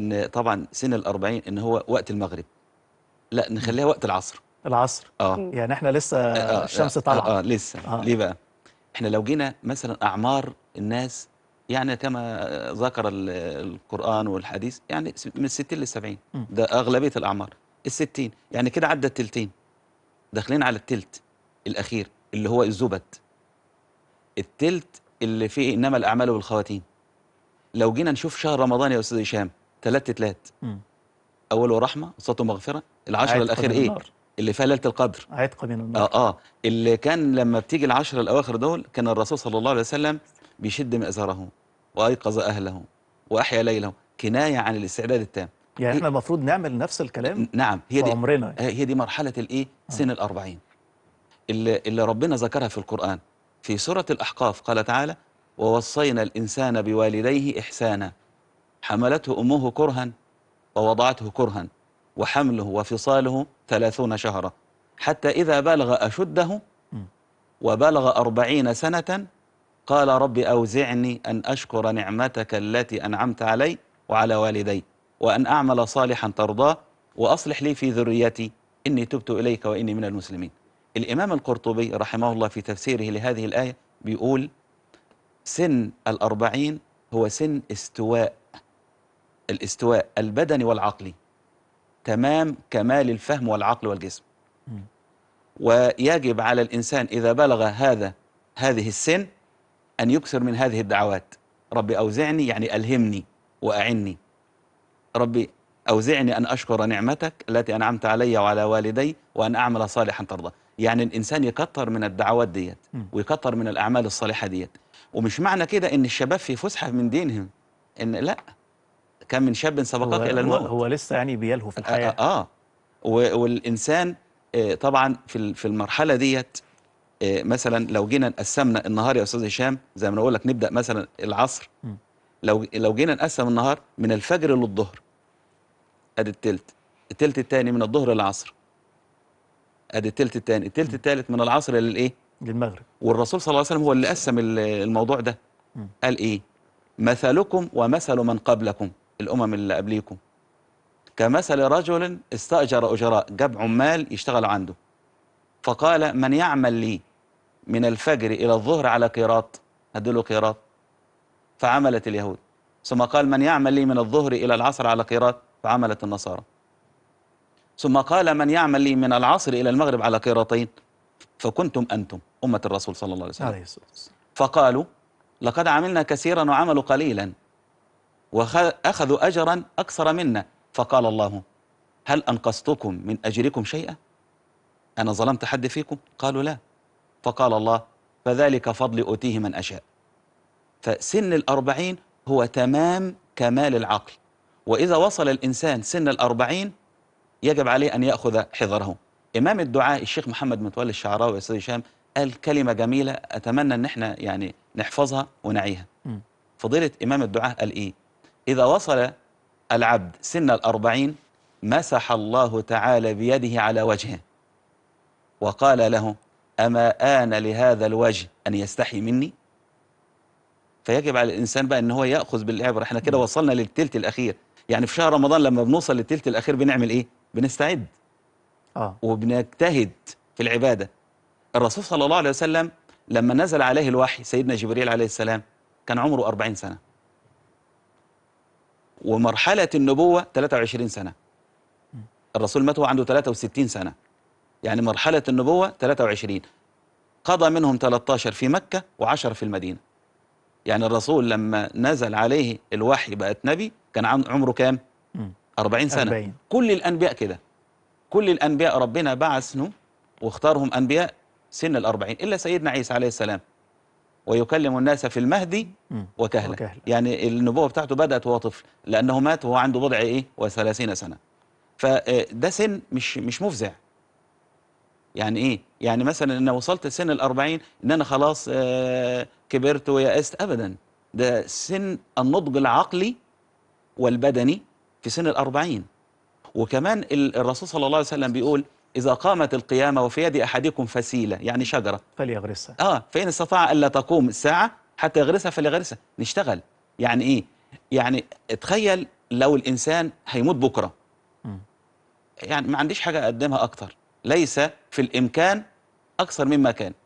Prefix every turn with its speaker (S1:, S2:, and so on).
S1: ان طبعا سن ال40 ان هو وقت المغرب لا نخليها وقت العصر العصر اه يعني احنا لسه آه, آه،, آه، الشمس آه، طالعه آه, اه لسه آه. ليه بقى احنا لو جينا مثلا اعمار الناس يعني كما ذكر القران والحديث يعني من 60 ل 70 ده اغلبيه الاعمار ال 60 يعني كده عدى التلتين داخلين على التلت الاخير اللي هو الزبد التلت اللي فيه انما الاعمال بالخواتيم لو جينا نشوف شهر رمضان يا استاذ هشام ثلاث تلات اوله رحمه وسطه مغفره العشره الاخير ايه النار. اللي فيها ليله القدر عتق من النار اه اه اللي كان لما بتيجي العشره الاواخر دول كان الرسول صلى الله عليه وسلم بيشد مئزره وايقظ اهله واحيا ليله كنايه عن الاستعداد التام يعني احنا المفروض نعمل نفس الكلام نعم هي دي عمرنا هي دي مرحله الايه آه. سن الأربعين اللي, اللي ربنا ذكرها في القران في سوره الاحقاف قال تعالى ووصينا الانسان بوالديه احسانا حملته أمه كرها ووضعته كرها وحمله وفصاله ثلاثون شهرا حتى إذا بلغ أشده وبلغ أربعين سنة قال رب أوزعني أن أشكر نعمتك التي أنعمت علي وعلى والدي وأن أعمل صالحا ترضاه وأصلح لي في ذريتي إني تبت إليك وإني من المسلمين الإمام القرطبي رحمه الله في تفسيره لهذه الآية بيقول سن الأربعين هو سن استواء الاستواء البدني والعقلي تمام كمال الفهم والعقل والجسم ويجب على الإنسان إذا بلغ هذا هذه السن أن يكثر من هذه الدعوات ربي أوزعني يعني ألهمني وأعني ربي أوزعني أن أشكر نعمتك التي أنعمت علي وعلى والدي وأن أعمل صالحا ترضى يعني الإنسان يكثر من الدعوات ديت ويكثر من الأعمال الصالحة ديت ومش معنى كده إن الشباب في فسحة من دينهم إن لأ كان من شاب سبقك إلى الموت هو لسه يعني بيلهو في آه، الحياة آه, آه والإنسان آه، طبعا في في المرحلة ديت آه، مثلا لو جينا قسمنا النهار يا أستاذ هشام زي ما أنا أقول لك نبدأ مثلا العصر لو لو جينا نقسم النهار من الفجر للظهر أدي التلت التلت الثاني من الظهر للعصر أدي التلت الثاني التلت الثالث من العصر للإيه؟ للمغرب والرسول صلى الله عليه وسلم هو اللي قسم الموضوع ده قال إيه؟ مثلكم ومثل من قبلكم الأمم اللي قبليكم كمثل رجل استأجر أجراء جاب عمال يشتغل عنده فقال من يعمل لي من الفجر إلى الظهر على قيراط هدله قيراط فعملت اليهود ثم قال من يعمل لي من الظهر إلى العصر على قيراط فعملت النصارى ثم قال من يعمل لي من العصر إلى المغرب على قيراطين فكنتم أنتم أمة الرسول صلى الله عليه وسلم فقالوا لقد عملنا كثيرا وعملوا قليلا وأخذوا أجرا أكثر منا فقال الله هل أنقصتكم من أجركم شيئا أنا ظلمت حد فيكم قالوا لا فقال الله فذلك فضل أوتيه من أشاء فسن الأربعين هو تمام كمال العقل وإذا وصل الإنسان سن الأربعين يجب عليه أن يأخذ حذره إمام الدعاء الشيخ محمد متولي الشعراوي أستاذ هشام قال كلمة جميلة أتمنى أن احنا يعني نحفظها ونعيها فضيلة إمام الدعاء قال إيه إذا وصل العبد سن الأربعين مسح الله تعالى بيده على وجهه وقال له أما آن لهذا الوجه أن يستحي مني فيجب على الإنسان بقى أن هو يأخذ بالعبرة احنا كده وصلنا للتلت الأخير يعني في شهر رمضان لما بنوصل للتلت الأخير بنعمل إيه؟ بنستعد آه. وبنجتهد في العبادة الرسول صلى الله عليه وسلم لما نزل عليه الوحي سيدنا جبريل عليه السلام كان عمره أربعين سنة ومرحلة النبوة 23 سنة الرسول مات وعنده 63 سنة يعني مرحلة النبوة 23 قضى منهم 13 في مكة و10 في المدينة يعني الرسول لما نزل عليه الوحي بقت نبي كان عمره كام؟ 40 سنة 40. كل الأنبياء كده كل الأنبياء ربنا بعثهم واختارهم أنبياء سن الأربعين إلا سيدنا عيسى عليه السلام ويكلم الناس في المهدي وكهلا, يعني النبوة بتاعته بدأت وهو طفل لأنه مات وهو عنده بضع إيه وثلاثين سنة فده آه، سن مش مش مفزع يعني إيه يعني مثلا أنا وصلت لسن الأربعين إن أنا خلاص آه، كبرت ويأست أبدا ده سن النضج العقلي والبدني في سن الأربعين وكمان الرسول صلى الله عليه وسلم بيقول إذا قامت القيامة وفي يد أحدكم فسيلة يعني شجرة فليغرسها آه فإن استطاع ألا تقوم الساعة حتى يغرسها فليغرسها نشتغل يعني إيه يعني تخيل لو الإنسان هيموت بكرة يعني ما عنديش حاجة أقدمها أكتر ليس في الإمكان أكثر مما كان